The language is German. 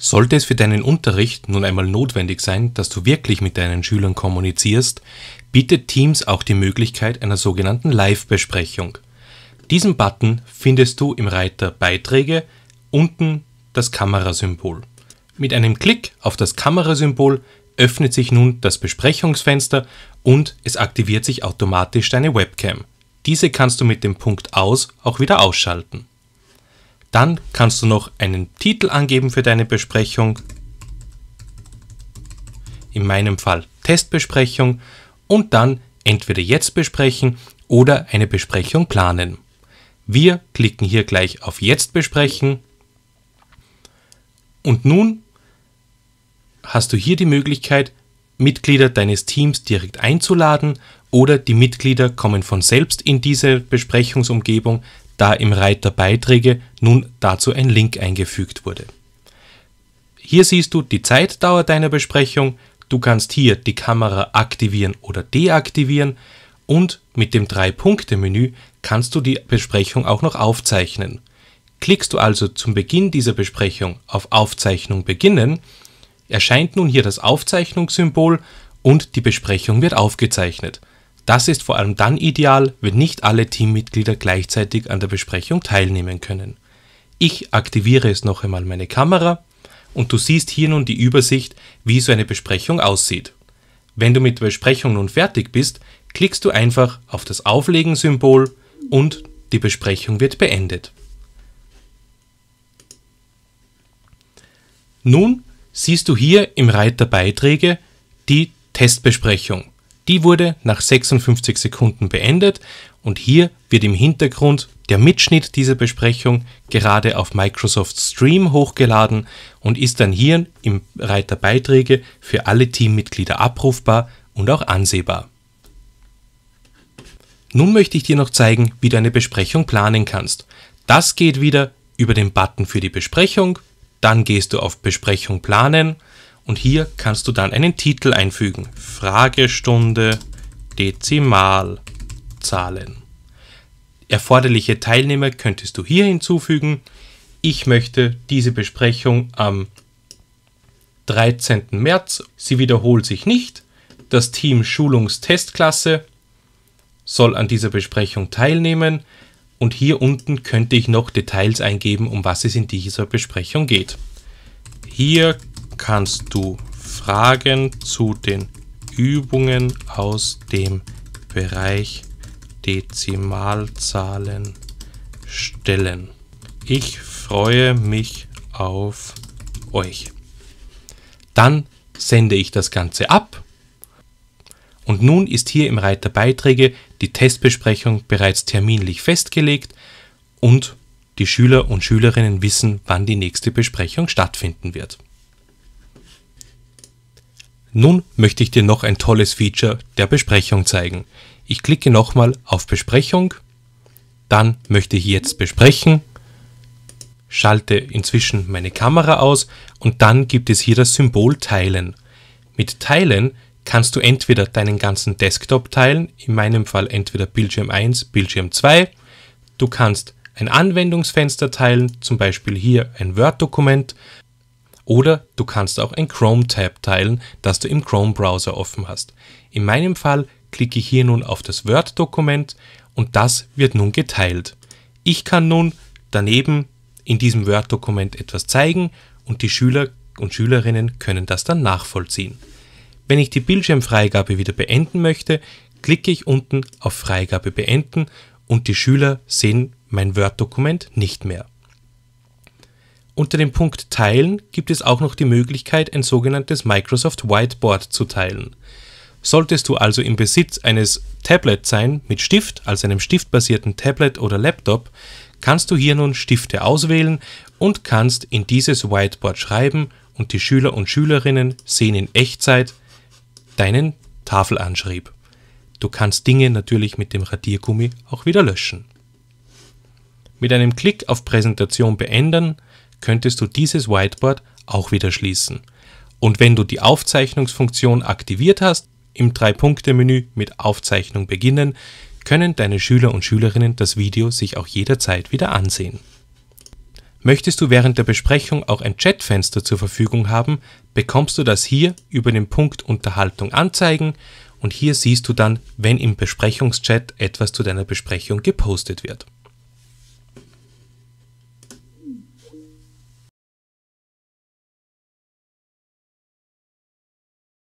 Sollte es für deinen Unterricht nun einmal notwendig sein, dass du wirklich mit deinen Schülern kommunizierst, bietet Teams auch die Möglichkeit einer sogenannten Live-Besprechung. Diesen Button findest du im Reiter Beiträge unten das Kamerasymbol. Mit einem Klick auf das Kamerasymbol öffnet sich nun das Besprechungsfenster und es aktiviert sich automatisch deine Webcam. Diese kannst du mit dem Punkt aus auch wieder ausschalten. Dann kannst du noch einen Titel angeben für deine Besprechung. In meinem Fall Testbesprechung und dann entweder jetzt besprechen oder eine Besprechung planen. Wir klicken hier gleich auf jetzt besprechen. Und nun hast du hier die Möglichkeit, Mitglieder deines Teams direkt einzuladen oder die Mitglieder kommen von selbst in diese Besprechungsumgebung, da im Reiter Beiträge nun dazu ein Link eingefügt wurde. Hier siehst du die Zeitdauer deiner Besprechung, du kannst hier die Kamera aktivieren oder deaktivieren und mit dem Drei-Punkte-Menü kannst du die Besprechung auch noch aufzeichnen. Klickst du also zum Beginn dieser Besprechung auf Aufzeichnung beginnen, erscheint nun hier das Aufzeichnungssymbol und die Besprechung wird aufgezeichnet. Das ist vor allem dann ideal, wenn nicht alle Teammitglieder gleichzeitig an der Besprechung teilnehmen können. Ich aktiviere es noch einmal meine Kamera und du siehst hier nun die Übersicht, wie so eine Besprechung aussieht. Wenn du mit der Besprechung nun fertig bist, klickst du einfach auf das Auflegen-Symbol und die Besprechung wird beendet. Nun siehst du hier im Reiter Beiträge die Testbesprechung. Die wurde nach 56 Sekunden beendet und hier wird im Hintergrund der Mitschnitt dieser Besprechung gerade auf Microsoft Stream hochgeladen und ist dann hier im Reiter Beiträge für alle Teammitglieder abrufbar und auch ansehbar. Nun möchte ich dir noch zeigen, wie du eine Besprechung planen kannst. Das geht wieder über den Button für die Besprechung dann gehst du auf Besprechung planen und hier kannst du dann einen Titel einfügen. Fragestunde Dezimalzahlen. Erforderliche Teilnehmer könntest du hier hinzufügen. Ich möchte diese Besprechung am 13. März. Sie wiederholt sich nicht. Das Team Schulungstestklasse soll an dieser Besprechung teilnehmen und hier unten könnte ich noch Details eingeben, um was es in dieser Besprechung geht. Hier kannst du Fragen zu den Übungen aus dem Bereich Dezimalzahlen stellen. Ich freue mich auf euch. Dann sende ich das Ganze ab und nun ist hier im Reiter Beiträge die Testbesprechung bereits terminlich festgelegt und die Schüler und Schülerinnen wissen, wann die nächste Besprechung stattfinden wird. Nun möchte ich dir noch ein tolles Feature der Besprechung zeigen. Ich klicke nochmal auf Besprechung, dann möchte ich jetzt besprechen, schalte inzwischen meine Kamera aus und dann gibt es hier das Symbol Teilen. Mit Teilen kannst du entweder deinen ganzen Desktop teilen, in meinem Fall entweder Bildschirm 1, Bildschirm 2. Du kannst ein Anwendungsfenster teilen, zum Beispiel hier ein Word-Dokument. Oder du kannst auch ein Chrome-Tab teilen, das du im Chrome-Browser offen hast. In meinem Fall klicke ich hier nun auf das Word-Dokument und das wird nun geteilt. Ich kann nun daneben in diesem Word-Dokument etwas zeigen und die Schüler und Schülerinnen können das dann nachvollziehen. Wenn ich die Bildschirmfreigabe wieder beenden möchte, klicke ich unten auf Freigabe beenden und die Schüler sehen mein Word-Dokument nicht mehr. Unter dem Punkt Teilen gibt es auch noch die Möglichkeit, ein sogenanntes Microsoft Whiteboard zu teilen. Solltest du also im Besitz eines Tablets sein mit Stift, also einem stiftbasierten Tablet oder Laptop, kannst du hier nun Stifte auswählen und kannst in dieses Whiteboard schreiben und die Schüler und Schülerinnen sehen in Echtzeit, deinen Tafelanschrieb. Du kannst Dinge natürlich mit dem Radiergummi auch wieder löschen. Mit einem Klick auf Präsentation beenden könntest du dieses Whiteboard auch wieder schließen. Und wenn du die Aufzeichnungsfunktion aktiviert hast, im Drei-Punkte-Menü mit Aufzeichnung beginnen, können deine Schüler und Schülerinnen das Video sich auch jederzeit wieder ansehen. Möchtest du während der Besprechung auch ein Chatfenster zur Verfügung haben, bekommst du das hier über den Punkt Unterhaltung anzeigen und hier siehst du dann, wenn im Besprechungschat etwas zu deiner Besprechung gepostet wird.